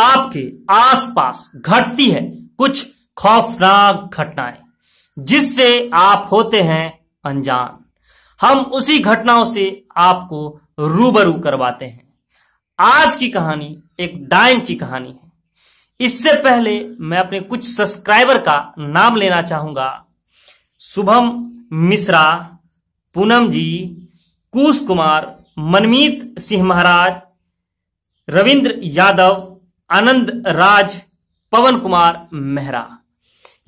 आपके आसपास घटती है कुछ खौफनाक घटनाएं जिससे आप होते हैं अनजान हम उसी घटनाओं से आपको रूबरू करवाते हैं आज की कहानी एक डायन की कहानी है इससे पहले मैं अपने कुछ सब्सक्राइबर का नाम लेना चाहूंगा शुभम मिश्रा पूनम जी कुश कुमार मनमीत सिंह महाराज रविंद्र यादव आनंद राज पवन कुमार मेहरा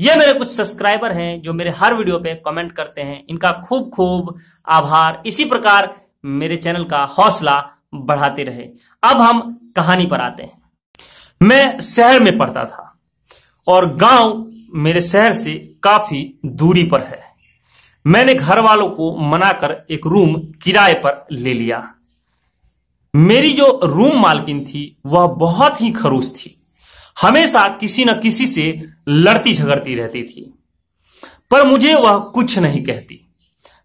ये मेरे कुछ सब्सक्राइबर हैं जो मेरे हर वीडियो पे कमेंट करते हैं इनका खूब खूब आभार इसी प्रकार मेरे चैनल का हौसला बढ़ाते रहे अब हम कहानी पर आते हैं मैं शहर में पढ़ता था और गांव मेरे शहर से काफी दूरी पर है मैंने घर वालों को मनाकर एक रूम किराए पर ले लिया मेरी जो रूम मालकिन थी वह बहुत ही खरूस थी हमेशा किसी न किसी से लड़ती झगड़ती रहती थी पर मुझे वह कुछ नहीं कहती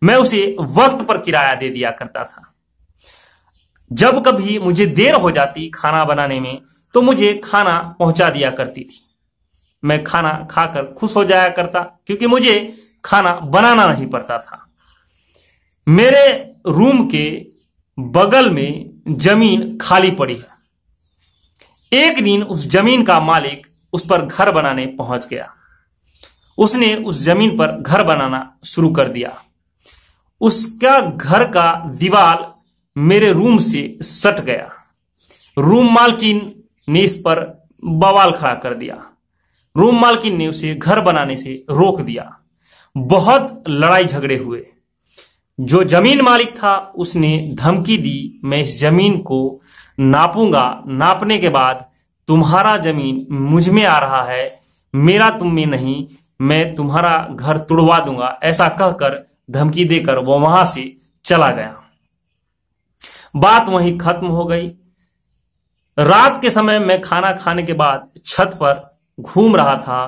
मैं उसे वक्त पर किराया दे दिया करता था जब कभी मुझे देर हो जाती खाना बनाने में तो मुझे खाना पहुंचा दिया करती थी मैं खाना खाकर खुश हो जाया करता क्योंकि मुझे खाना बनाना नहीं पड़ता था मेरे रूम के बगल में जमीन खाली पड़ी है एक दिन उस जमीन का मालिक उस पर घर बनाने पहुंच गया उसने उस जमीन पर घर बनाना शुरू कर दिया उसका घर का दीवार मेरे रूम से सट गया रूम मालकिन ने इस पर बवाल खड़ा कर दिया रूम मालकिन ने उसे घर बनाने से रोक दिया बहुत लड़ाई झगड़े हुए जो जमीन मालिक था उसने धमकी दी मैं इस जमीन को नापूंगा नापने के बाद तुम्हारा जमीन मुझ में आ रहा है मेरा तुम में नहीं मैं तुम्हारा घर तुड़वा दूंगा ऐसा कहकर धमकी देकर वो वहां से चला गया बात वहीं खत्म हो गई रात के समय मैं खाना खाने के बाद छत पर घूम रहा था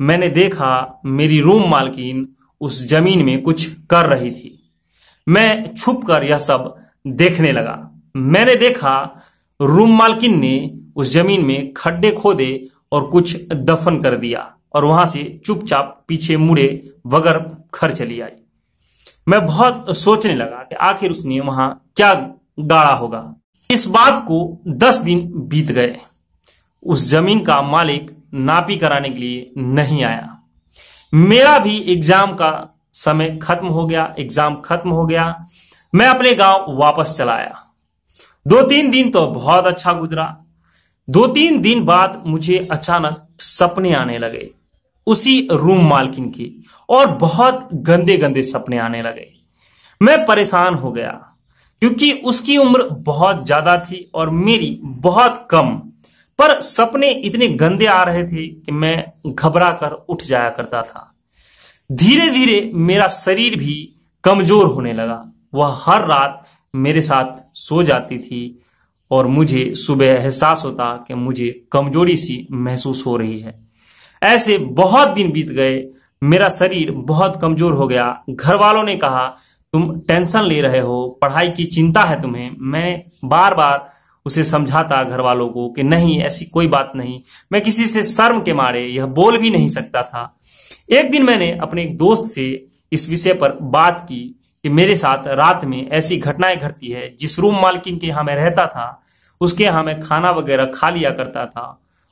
मैंने देखा मेरी रूम मालकिन उस जमीन में कुछ कर रही थी मैं छुप कर यह सब देखने लगा मैंने देखा रूम मालकिन ने उस जमीन में खड्डे खोदे और कुछ दफन कर दिया और वहां से चुपचाप पीछे मुड़े बगर घर चली आई मैं बहुत सोचने लगा कि आखिर उसने वहां क्या गाड़ा होगा इस बात को दस दिन बीत गए उस जमीन का मालिक नापी कराने के लिए नहीं आया मेरा भी एग्जाम का समय खत्म हो गया एग्जाम खत्म हो गया मैं अपने गांव वापस चला आया दो तीन दिन तो बहुत अच्छा गुजरा दो तीन दिन बाद मुझे अचानक सपने आने लगे उसी रूम मालकिन की और बहुत गंदे गंदे सपने आने लगे मैं परेशान हो गया क्योंकि उसकी उम्र बहुत ज्यादा थी और मेरी बहुत कम पर सपने इतने गंदे आ रहे थे कि मैं घबरा कर उठ जाया करता था धीरे धीरे मेरा शरीर भी कमजोर होने लगा वह हर रात मेरे साथ सो जाती थी और मुझे सुबह एहसास होता कि मुझे कमजोरी सी महसूस हो रही है ऐसे बहुत दिन बीत गए मेरा शरीर बहुत कमजोर हो गया घर वालों ने कहा तुम टेंशन ले रहे हो पढ़ाई की चिंता है तुम्हें मैं बार बार उसे समझाता घर वालों को कि नहीं ऐसी कोई बात नहीं मैं किसी से शर्म के मारे यह बोल भी नहीं सकता था एक दिन मैंने अपने एक दोस्त से इस विषय पर बात की कि मेरे साथ रात में ऐसी घटनाएं घटती है जिस रूम मालकिन के यहां मैं रहता था उसके यहां मैं खाना वगैरह खा लिया करता था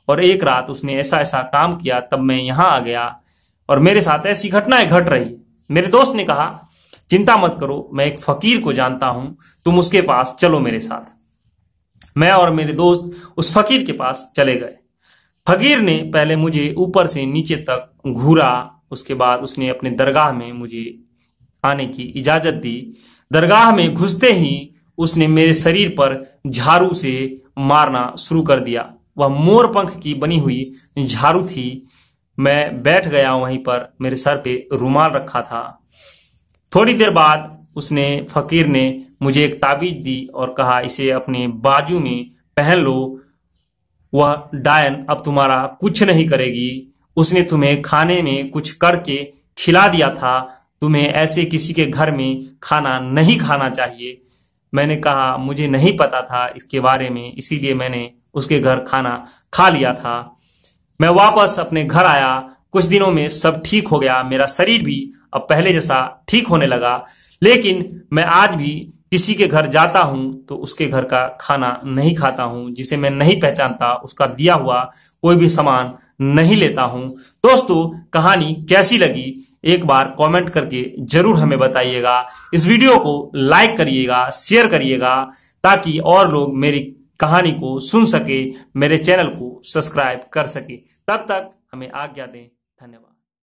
और एक रात उसने ऐसा ऐसा काम किया तब मैं यहां आ गया और मेरे साथ ऐसी घटनाएं घट रही मेरे दोस्त ने कहा चिंता मत करो मैं एक फकीर को जानता हूं तुम उसके पास चलो मेरे साथ मैं और मेरे दोस्त उस फकीर के पास चले गए फकीर ने पहले मुझे ऊपर से नीचे तक घूरा उसके बाद उसने अपने दरगाह में मुझे आने की इजाजत दी दरगाह में घुसते ही उसने मेरे शरीर पर झाड़ू से मारना शुरू कर दिया वह मोर पंख की बनी हुई झाड़ू थी मैं बैठ गया वहीं पर मेरे सर पे रुमाल रखा था थोड़ी देर बाद उसने फकीर ने मुझे एक ताबीज दी और कहा इसे अपने बाजू में पहन लो वह डायन अब तुम्हारा कुछ नहीं करेगी उसने तुम्हें खाने में कुछ करके खिला दिया था तुम्हें ऐसे किसी के घर में खाना नहीं खाना चाहिए मैंने कहा मुझे नहीं पता था इसके बारे में इसीलिए मैंने उसके घर खाना खा लिया था मैं वापस अपने घर आया कुछ दिनों में सब ठीक हो गया मेरा शरीर भी अब पहले जैसा ठीक होने लगा लेकिन मैं आज भी किसी के घर जाता हूं तो उसके घर का खाना नहीं खाता हूं जिसे मैं नहीं पहचानता उसका दिया हुआ कोई भी सामान नहीं लेता हूं दोस्तों कहानी कैसी लगी एक बार कमेंट करके जरूर हमें बताइएगा इस वीडियो को लाइक करिएगा शेयर करिएगा ताकि और लोग मेरी कहानी को सुन सके मेरे चैनल को सब्सक्राइब कर सके तब तक हमें आज्ञा दें धन्यवाद